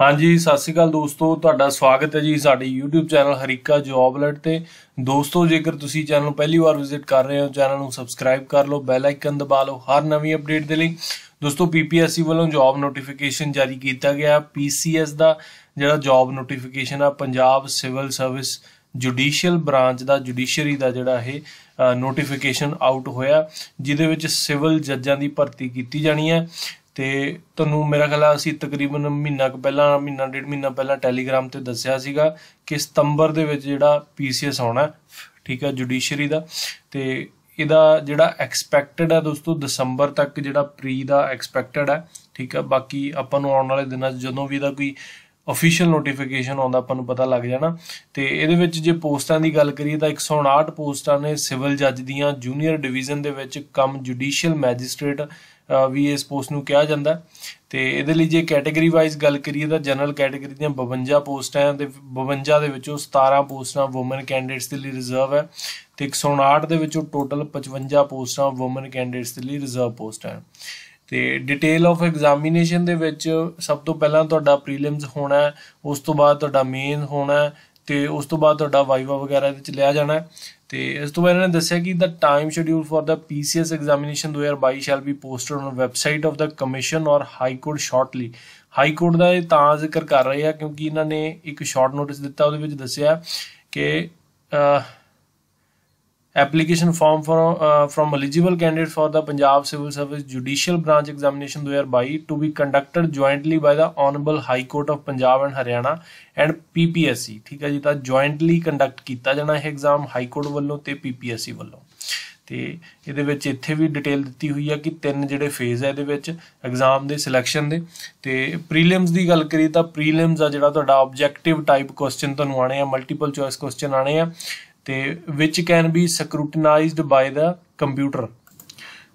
ਹਾਂਜੀ ਸਤਿ ਸ਼੍ਰੀ ਅਕਾਲ ਦੋਸਤੋ ਤੁਹਾਡਾ ਸਵਾਗਤ ਹੈ ਜੀ ਸਾਡੇ YouTube channel Harika job alert ਤੇ ਦੋਸਤੋ ਜੇਕਰ ਤੁਸੀਂ ਚੈਨਲ ਪਹਿਲੀ ਵਾਰ ਵਿਜ਼ਿਟ ਕਰ ਰਹੇ ਹੋ ਚੈਨਲ ਨੂੰ ਸਬਸਕ੍ਰਾਈਬ ਕਰ ਲਓ ਬੈਲ ਆਈਕਨ ਦਬਾ ਲਓ ਹਰ ਨਵੀਂ ਅਪਡੇਟ ਦੇ ਲਈ ਦੋਸਤੋ ਪੀਪੀਐਸਸੀ ਵੱਲੋਂ ਜੌਬ ਨੋਟੀਫਿਕੇਸ਼ਨ ਜਾਰੀ ਕੀਤਾ ਗਿਆ ਪੀਸੀਐਸ ਦਾ ਜਿਹੜਾ ਜੌਬ ਨੋਟੀਫਿਕੇਸ਼ਨ ਆ Punjab civil service judicial branch ਦਾ ਜੁਡੀਸ਼ੀਅਰੀ ਦਾ ਜਿਹੜਾ ਇਹ ਨੋਟੀਫਿਕੇਸ਼ਨ ਆਊਟ ਹੋਇਆ ਜਿਹਦੇ ਵਿੱਚ ਸਿਵਲ ਜੱਜਾਂ ਦੀ ਭਰਤੀ ਕੀਤੀ ਜਾਣੀ ਹੈ ਤੇ ਤੁਹਾਨੂੰ ਮੇਰਾ ਖਿਆਲ ਅਸੀਂ ਤਕਰੀਬਨ ਮਹੀਨਾ ਕੁ ਪਹਿਲਾਂ ਮਹੀਨਾ ਡੇਢ ਮਹੀਨਾ ਪਹਿਲਾਂ ਟੈਲੀਗ੍ਰਾਮ ਤੇ ਦੱਸਿਆ ਸੀਗਾ ਕਿ ਸਤੰਬਰ ਦੇ ਵਿੱਚ ਜਿਹੜਾ ਪੀਸੀਐਸ ਆਉਣਾ ਠੀਕ ਹੈ ਜੁਡੀਸ਼ਰੀ ਦਾ ਤੇ ਇਹਦਾ ਜਿਹੜਾ ਐਕਸਪੈਕਟਡ ਹੈ ਦੋਸਤੋ ਦਸੰਬਰ ਤੱਕ ਜਿਹੜਾ ਪ੍ਰੀ ਦਾ ਐਕਸਪੈਕਟਡ ਹੈ ਠੀਕ ਹੈ ਬਾਕੀ ਆਪਾਂ ਨੂੰ ਆਉਣ ਵਾਲੇ ਦਿਨਾਂ 'ਚ ਜਦੋਂ ਵੀ ਇਹਦਾ ਕੋਈ ਅਫੀਸ਼ੀਅਲ ਨੋਟੀਫਿਕੇਸ਼ਨ ਆਉਂਦਾ ਆਪਾਂ ਨੂੰ ਪਤਾ ਲੱਗ ਜਾਣਾ ਤੇ ਇਹਦੇ ਵਿੱਚ ਜੇ ਪੋਸਟਾਂ ਦੀ ਗੱਲ ਕਰੀਏ ਤਾਂ 159 ਪੋਸਟਾਂ ਨੇ ਸਿਵਲ ਜੱਜ ਦੀਆਂ ਜੂਨੀਅਰ ਡਿਵੀਜ਼ਨ ਦੇ ਵਿੱਚ ਕਮ ਜੁਡੀਸ਼ੀਅਲ ਮੈਜਿਸਟ੍ਰੇਟ ਵੀ ਇਸ ਪੋਸਟ ਨੂੰ ਕਿਹਾ ਜਾਂਦਾ ਤੇ ਇਹਦੇ ਲਈ ਜੇ ਕੈਟਾਗਰੀ ਵਾਈਜ਼ ਗੱਲ ਕਰੀਏ ਤਾਂ ਜਨਰਲ ਕੈਟਾਗਰੀ ਦੀਆਂ 52 ਪੋਸਟਾਂ ਹੈ ਤੇ 52 ਦੇ ਵਿੱਚੋਂ 17 ਪੋਸਟਾਂ ਔਮਨ ਕੈਂਡੀਡੇਟਸ ਦੇ ਲਈ ਰਿਜ਼ਰਵ ਹੈ ਤੇ 159 ਦੇ ਵਿੱਚੋਂ ਟੋਟਲ 55 ਪੋਸਟਾਂ ਔਮਨ ਕੈਂਡੀਡੇਟਸ ਦੇ ਲਈ ਰਿਜ਼ਰਵ ਪੋਸਟਾਂ ਹੈ ਤੇ ਡਿਟੇਲ ਆਫ ਐਗਜ਼ਾਮੀਨੇਸ਼ਨ ਦੇ ਵਿੱਚ ਸਭ ਤੋਂ ਪਹਿਲਾਂ ਤੁਹਾਡਾ ਪ੍ਰੀਲਿਮਸ ਹੋਣਾ ਹੈ ਉਸ ਤੋਂ ਬਾਅਦ ਤੁਹਾਡਾ ਮੇਨ ਹੋਣਾ ਹੈ ਤੇ ਉਸ ਤੋਂ ਬਾਅਦ ਤੁਹਾਡਾ ਵਾਈਵਾ ਵਗੈਰਾ ਦੇ ਚ ਲਿਆ ਜਾਣਾ ਤੇ ਇਸ ਤੋਂ ਬਾਅਦ ਇਹਨਾਂ ਨੇ ਦੱਸਿਆ ਕਿ the time schedule for the PCS examination 2022 shall be posted on website of the commission or high court shortly high court ਦਾ ਇਹ ਤਾਂ ਜ਼ਿਕਰ ਕਰ ਰਹੇ ਆ ਕਿਉਂਕਿ ਇਹਨਾਂ ਨੇ ਇੱਕ ਸ਼ਾਰਟ ਨੋਟਿਸ ਦਿੱਤਾ ਉਹਦੇ ਵਿੱਚ ਦੱਸਿਆ ਕਿ application form for uh, from eligible candidates for the Punjab Civil Service Judicial Branch Examination 2022 to be conducted jointly by the Honorable High Court of Punjab and Haryana and PPSC ਠੀਕ ਹੈ ਜੀ ਤਾਂ jointly conduct ਕੀਤਾ ਜਾਣਾ ਇਹ exam high court ਵੱਲੋਂ ਤੇ PPSC ਵੱਲੋਂ ਤੇ ਇਹਦੇ ਵਿੱਚ ਇੱਥੇ ਵੀ ਡਿਟੇਲ ਦਿੱਤੀ ਹੋਈ ਆ ਕਿ ਤਿੰਨ ਜਿਹੜੇ ਫੇਜ਼ ਆ ਇਹਦੇ ਵਿੱਚ ਐਗਜ਼ਾਮ ਦੇ ਸਿਲੈਕਸ਼ਨ ਦੇ ਤੇ ਪ੍ਰੀਲਿਮਸ ਦੀ ਗੱਲ ਕਰੀ ਤਾਂ ਪ੍ਰੀਲਿਮਸ ਆ ਜਿਹੜਾ ਤੁਹਾਡਾ ਆਬਜੈਕਟਿਵ ਟਾਈਪ ਕੁਐਸਚਨ ਤੁਹਾਨੂੰ ਆਣੇ ਆ ਮਲਟੀਪਲ ਚੁਆਇਸ ਕੁਐਸਚਨ ਆਣੇ ਆ ਤੇ which can be scrutinized by the computer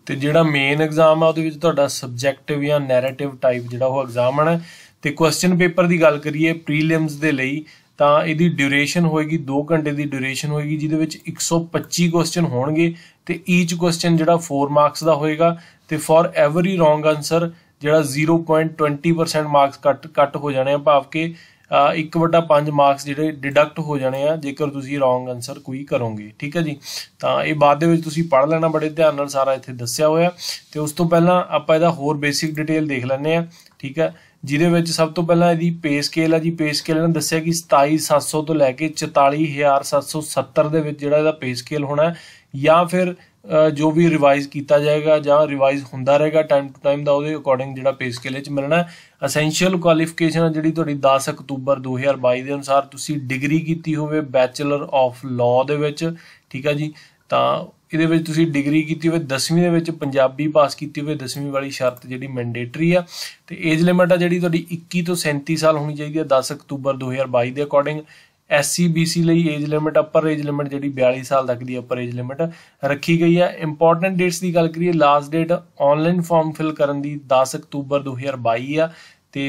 ਤੇ ਜਿਹੜਾ ਮੇਨ ਐਗਜ਼ਾਮ ਆ ਉਹਦੇ ਵਿੱਚ ਤੁਹਾਡਾ ਸਬਜੈਕਟਿਵ ਜਾਂ ਨੈਰੇਟਿਵ ਟਾਈਪ ਜਿਹੜਾ ਉਹ ਐਗਜ਼ਾਮ ਆਣਾ ਤੇ ਕੁਐਸਚਨ ਪੇਪਰ ਦੀ ਗੱਲ ਕਰੀਏ ਪ੍ਰੀਲਿਮਸ ਦੇ ਲਈ ਤਾਂ ਇਹਦੀ ਡਿਊਰੇਸ਼ਨ ਹੋਏਗੀ 2 ਘੰਟੇ ਦੀ ਡਿਊਰੇਸ਼ਨ ਹੋਏਗੀ ਜਿਹਦੇ ਵਿੱਚ 125 ਕੁਐਸਚਨ ਹੋਣਗੇ ਤੇ ਈਚ ਕੁਐਸਚਨ ਜਿਹੜਾ 4 ਮਾਰਕਸ ਦਾ ਹੋਏਗਾ ਤੇ ਫॉर ਐਵਰੀ ਰੋਂਗ ਆਨਸਰ ਜਿਹੜਾ 0.20% ਮਾਰਕਸ ਕੱਟ ਕੱਟ ਹੋ ਜਾਣੇ ਆ ਭਾਵ ਕਿ 1 5 ਮਾਰਕਸ ਜਿਹੜੇ ਡਿਡਕਟ ਹੋ ਜਾਣੇ ਆ ਜੇਕਰ ਤੁਸੀਂ ਰੋਂਗ ਆਨਸਰ ਕੋਈ ਕਰੋਗੇ ਠੀਕ ਹੈ ਜੀ ਤਾਂ ਇਹ ਬਾਅਦ ਦੇ ਵਿੱਚ ਤੁਸੀਂ ਪੜ੍ਹ ਲੈਣਾ ਬੜੇ ਧਿਆਨ ਨਾਲ ਸਾਰਾ ਇੱਥੇ ਦੱਸਿਆ ਹੋਇਆ ਤੇ ਉਸ ਤੋਂ ਪਹਿਲਾਂ ਆਪਾਂ ਇਹਦਾ ਹੋਰ ਬੇਸਿਕ ਡਿਟੇਲ ਦੇਖ ਲੈਂਦੇ ਆ ਠੀਕ ਹੈ ਜਿਹਦੇ ਵਿੱਚ ਸਭ ਤੋਂ ਪਹਿਲਾਂ ਇਹਦੀ ਪੇ ਸਕੇਲ ਆ ਜੀ ਪੇ ਸਕੇਲ ਨੇ ਦੱਸਿਆ ਕਿ 27700 ਤੋਂ ਲੈ ਕੇ 44770 ਦੇ ਵਿੱਚ ਜਿਹੜਾ ਇਹਦਾ ਪੇ ਸਕੇਲ ਹੋਣਾ ਜਾਂ ਫਿਰ ਜੋ ਵੀ ਰਿਵਾਈਜ਼ ਕੀਤਾ ਜਾਏਗਾ ਜਾਂ ਰਿਵਾਈਜ਼ ਹੁੰਦਾ ਰਹੇਗਾ ਟਾਈਮ ਟੂ ਟਾਈਮ ਦਾ ਉਹਦੇ ਅਕੋਰਡਿੰਗ ਜਿਹੜਾ ਪੇ ਸਕੇਲ ਵਿੱਚ ਮਿਲਣਾ ਐਸੈਂਸ਼ੀਅਲ ਕੁਆਲੀਫਿਕੇਸ਼ਨ ਜਿਹੜੀ ਤੁਹਾਡੀ 10 ਅਕਤੂਬਰ 2022 ਦੇ ਅਨੁਸਾਰ ਤੁਸੀਂ ਡਿਗਰੀ ਕੀਤੀ ਹੋਵੇ ਬੈਚਲਰ ਆਫ ਲਾਅ ਦੇ ਵਿੱਚ ਠੀਕ ਆ ਜੀ ਤਾਂ ਇਹਦੇ ਵਿੱਚ ਤੁਸੀਂ ਡਿਗਰੀ ਕੀਤੀ ਹੋਵੇ 10ਵੀਂ ਦੇ ਵਿੱਚ ਪੰਜਾਬੀ ਪਾਸ ਕੀਤੀ ਹੋਵੇ 10ਵੀਂ ਵਾਲੀ ਸ਼ਰਤ ਜਿਹੜੀ ਮੈਂਡੇਟਰੀ ਆ ਤੇ ਏਜ ਲਿਮਟ ਆ ਜਿਹੜੀ ਤੁਹਾਡੀ 21 ਤੋਂ 37 ਸਾਲ ਹੋਣੀ ਚਾਹੀਦੀ ਆ 10 ਅਕਤੂਬਰ 2022 ਦੇ ਅਕੋਰਡਿੰਗ ਐਸਸੀ ਬੀਸੀ ਲਈ age limit upper age limit ਜਿਹੜੀ 42 ਸਾਲ ਤੱਕ ਦੀ ਅਪਰ ਏਜ ਲਿਮਿਟ ਰੱਖੀ ਗਈ ਹੈ ਇੰਪੋਰਟੈਂਟ ਡੇਟਸ ਦੀ ਗੱਲ ਕਰੀਏ last date online form fill ਕਰਨ ਦੀ 10 ਅਕਤੂਬਰ 2022 ਆ ਤੇ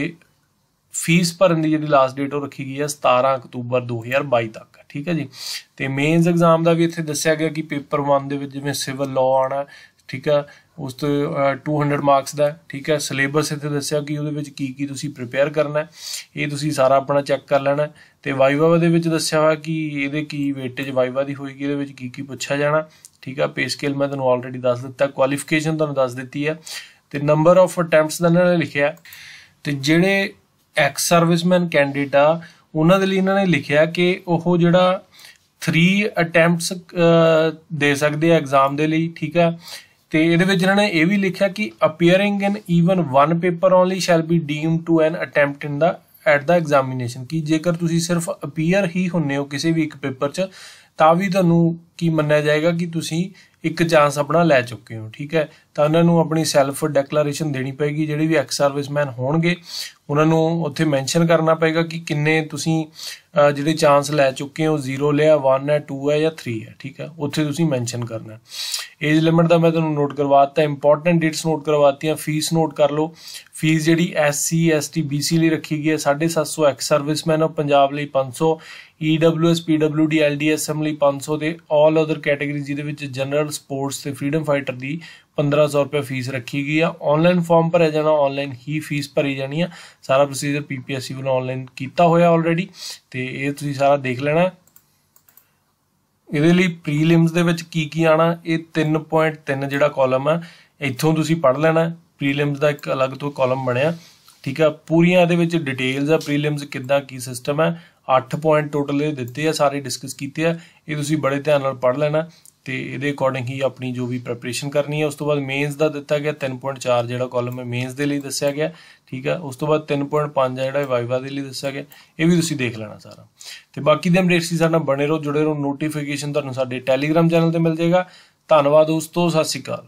ਫੀਸ ਭਰਨ ਦੀ ਜਿਹੜੀ ਲਾਸਟ ਡੇਟ ਉਹ ਰੱਖੀ ਗਈ ਹੈ 17 ਅਕਤੂਬਰ 2022 ਤੱਕ ਠੀਕ ਹੈ ਜੀ ਤੇ ਮੇਨਸ ਐਗਜ਼ਾਮ ਦਾ ਵੀ ਇੱਥੇ ਦੱਸਿਆ ਗਿਆ ਕਿ ਪੇਪਰ 1 ਦੇ ਵਿੱਚ ਜਿਵੇਂ ਸਿਵਲ ਲਾਅ ਆਣਾ ਠੀਕ ਆ ਉਸ ਤੋਂ 200 ਮਾਰਕਸ ਦਾ ਠੀਕ ਹੈ ਸਿਲੇਬਸ ਇੱਥੇ ਦੱਸਿਆ ਕਿ ਉਹਦੇ ਵਿੱਚ ਕੀ ਕੀ ਤੁਸੀਂ ਪ੍ਰਿਪੇਅਰ ਕਰਨਾ ਇਹ ਤੁਸੀਂ ਸਾਰਾ ਆਪਣਾ ਚੈੱਕ ਕਰ ਲੈਣਾ ਤੇ ਵਾਈਵਾ ਦੇ ਵਿੱਚ ਦੱਸਿਆ ਹੋਇਆ ਕਿ ਇਹਦੇ ਕੀ weightage ਵਾਈਵਾ ਦੀ ਹੋਏਗੀ ਇਹਦੇ ਵਿੱਚ ਕੀ ਕੀ ਪੁੱਛਿਆ ਜਾਣਾ ਠੀਕ ਆ ਪੇ ਸਕੇਲ ਮੈਂ ਤੁਹਾਨੂੰ ਆਲਰੇਡੀ ਦੱਸ ਦਿੱਤਾ ਕੁਆਲੀਫਿਕੇਸ਼ਨ ਤੁਹਾਨੂੰ ਦੱਸ ਦਿੱਤੀ ਹੈ ਤੇ ਨੰਬਰ ਆਫ ਅਟੈਂਪਟਸ ਦਾ ਇਹਨਾਂ ਨੇ ਲਿਖਿਆ ਤੇ ਜਿਹੜੇ ਐਕਸ ਸਰਵਿਸਮੈਨ ਕੈਂਡੀਡੇਟ ਆ ਉਹਨਾਂ ਦੇ ਲਈ ਇਹਨਾਂ ਨੇ ਲਿਖਿਆ ਕਿ ਉਹ ਜਿਹੜਾ 3 ਅਟੈਂਪਟਸ ਦੇ ਸਕਦੇ ਆ ਐਗਜ਼ਾਮ ਦੇ ਲਈ ਠੀਕ ਆ ਤੇ ਇਹਦੇ ਵਿੱਚ ਇਹਨਾਂ ਨੇ ਇਹ ਵੀ ਲਿਖਿਆ ਕਿ appearing in even one paper only shall be deemed to an attempt in the at the examination ਕਿ ਜੇਕਰ ਤੁਸੀਂ ਸਿਰਫ ਅਪੀਅਰ ਹੀ ਹੁੰਨੇ ਹੋ ਕਿਸੇ ਵੀ ਇੱਕ ਪੇਪਰ 'ਚ ਤਾਂ ਵੀ ਤੁਹਾਨੂੰ ਕੀ ਮੰਨਿਆ ਜਾਏਗਾ ਕਿ ਤੁਸੀਂ ਇੱਕ ਚਾਂਸ ਆਪਣਾ ਲੈ ਚੁੱਕੇ ਹੋ ਠੀਕ ਹੈ ਤਾਂ ਉਹਨਾਂ ਨੂੰ ਆਪਣੀ ਸੈਲਫ ਡੈਕਲੇਰੇਸ਼ਨ ਦੇਣੀ ਪੈਗੀ ਜਿਹੜੇ ਵੀ ਐਕਸ ਸਰਵਿਸਮੈਨ ਹੋਣਗੇ ਉਹਨਾਂ ਨੂੰ ਉੱਥੇ ਮੈਂਸ਼ਨ ਕਰਨਾ ਪਏਗਾ ਕਿ ਕਿੰਨੇ ਤੁਸੀਂ ਜਿਹੜੇ ਚਾਂਸ ਲੈ ਚੁੱਕੇ ਹੋ 0 ਲਿਆ 1 ਹੈ 2 ਹੈ ਜਾਂ 3 ਹੈ ਠੀਕ ਹੈ ਉੱਥੇ ਤੁਸੀਂ ਮੈਂਸ਼ਨ ਕਰਨਾ ਏਜ ਲਿਮਿਟ ਦਾ ਮੈਂ ਤੁਹਾਨੂੰ ਨੋਟ ਕਰਵਾਤਾ ਇੰਪੋਰਟੈਂਟ ਡੇਟਸ ਨੋਟ ਕਰਵਾਤੀਆਂ ਫੀਸ ਨੋਟ ਕਰ ਲਓ ਫੀਸ ਜਿਹੜੀ ਐਸਸੀ ਐਸਟੀ ਬੀਸੀ ਲਈ ਰੱਖੀ ਗਈ ਹੈ 750 ਐਕਸ ਸਰਵਿਸਮੈਨ ਆਫ ਪੰਜਾਬ ਲਈ 500 ਈਡਬਲਯੂਐਸ ਪੀਡਬਲਯੂਡੀ ਐਲਡੀਐਸਐਮ ਲਈ 500 ਤੇ 올 ਅਦਰ ਕੈਟਾਗਰੀ ਜਿਹਦੇ ਵਿੱਚ ਜਨਰਲ ਸਪੋਰਟਸ ਤੇ ਫਰੀडम ਫਾਈਟਰ ਦੀ 1500 ਰੁਪਏ ਫੀਸ ਰੱਖੀ ਗਈ ਆ ਆਨਲਾਈਨ ਫਾਰਮ ਭਰਿਆ ਜਾਣਾ ਆਨਲਾਈਨ ਹੀ ਫੀਸ ਭਰੀ ਜਾਣੀ ਆ ਸਾਰਾ ਪ੍ਰੋਸੀਜਰ ਪੀਪੀਐਸਸੀ ਵੱਲੋਂ ਆਨਲਾਈਨ ਕੀਤਾ ਹੋਇਆ ਆਲਰੇਡੀ ਤੇ ਇਹ ਤੁਸੀਂ ਸਾਰਾ ਦੇਖ ਲੈਣਾ ਇਹਦੇ ਲਈ ਪ੍ਰੀਲਿਮਸ ਦੇ ਵਿੱਚ ਕੀ ਕੀ ਆਣਾ ਇਹ 3.3 ਜਿਹੜਾ ਕਾਲਮ ਆ ਇੱਥੋਂ ਤੁਸੀਂ ਪੜ ਲੈਣਾ ਪ੍ਰੀਲਿਮਸ ਦਾ ਇੱਕ ਅਲੱਗ ਤੋਂ ਕਾਲਮ ਬਣਿਆ ਠੀਕ ਆ ਪੂਰੀਆਂ ਇਹਦੇ ਵਿੱਚ ਡਿਟੇਲਸ ਆ ਪ੍ਰੀਲਿਮਸ ਕਿੱਦਾਂ ਕੀ ਸਿਸਟਮ ਆ 8 ਪੁਆਇੰਟ ਟੋਟਲ ਇਹ ਦਿੱਤੇ ਆ ਸਾਰੇ ਡਿਸਕਸ ਕੀਤੇ ਆ ਇਹ ਤੁਸੀਂ ਬੜੇ ਧਿਆਨ ਨਾਲ ਪੜ ਲੈਣਾ ਤੇ ਇਹਦੇ ਅਕੋਰਡਿੰਗ ਹੀ ਆਪਣੀ ਜੋ ਵੀ ਪ੍ਰੈਪਰੇਸ਼ਨ ਕਰਨੀ ਹੈ ਉਸ ਤੋਂ ਬਾਅਦ ਮੇਨਸ ਦਾ ਦਿੱਤਾ ਗਿਆ 3.4 ਜਿਹੜਾ ਕਾਲਮ ਹੈ ਮੇਨਸ ਦੇ ਲਈ ਦੱਸਿਆ ਗਿਆ ਠੀਕ ਹੈ ਉਸ ਤੋਂ ਬਾਅਦ 3.5 ਜਿਹੜਾ ਹੈ ਵਾਈਵਾ ਦੇ ਲਈ ਦੱਸਿਆ ਗਿਆ ਇਹ ਵੀ ਤੁਸੀਂ ਦੇਖ ਲੈਣਾ ਸਾਰਾ ਤੇ ਬਾਕੀ ਦੇ ਅਪਡੇਟਸ ਸੀ ਸਾਡਾ ਬਣੇ ਰਹੋ ਜੁੜੇ ਰਹੋ ਨੋਟੀਫਿਕੇਸ਼ਨ ਤੁਹਾਨੂੰ ਸਾਡੇ ਟੈਲੀਗ੍ਰam ਚੈਨਲ ਤੇ ਮਿਲ ਜਾਏਗਾ ਧੰਨਵਾਦ ਦੋਸਤੋ ਸਤਿ ਸ਼੍ਰੀ ਅਕਾਲ